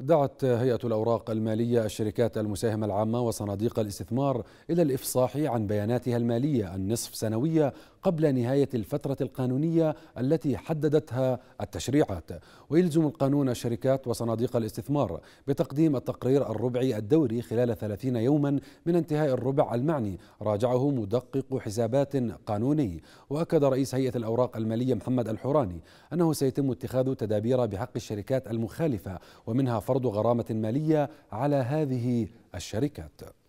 دعت هيئة الأوراق المالية الشركات المساهمة العامة وصناديق الاستثمار إلى الإفصاح عن بياناتها المالية النصف سنوية قبل نهاية الفترة القانونية التي حددتها التشريعات ويلزم القانون الشركات وصناديق الاستثمار بتقديم التقرير الربعي الدوري خلال 30 يوما من انتهاء الربع المعني راجعه مدقق حسابات قانوني وأكد رئيس هيئة الأوراق المالية محمد الحوراني أنه سيتم اتخاذ تدابير بحق الشركات المخالفة ومنها فرض غرامة مالية على هذه الشركات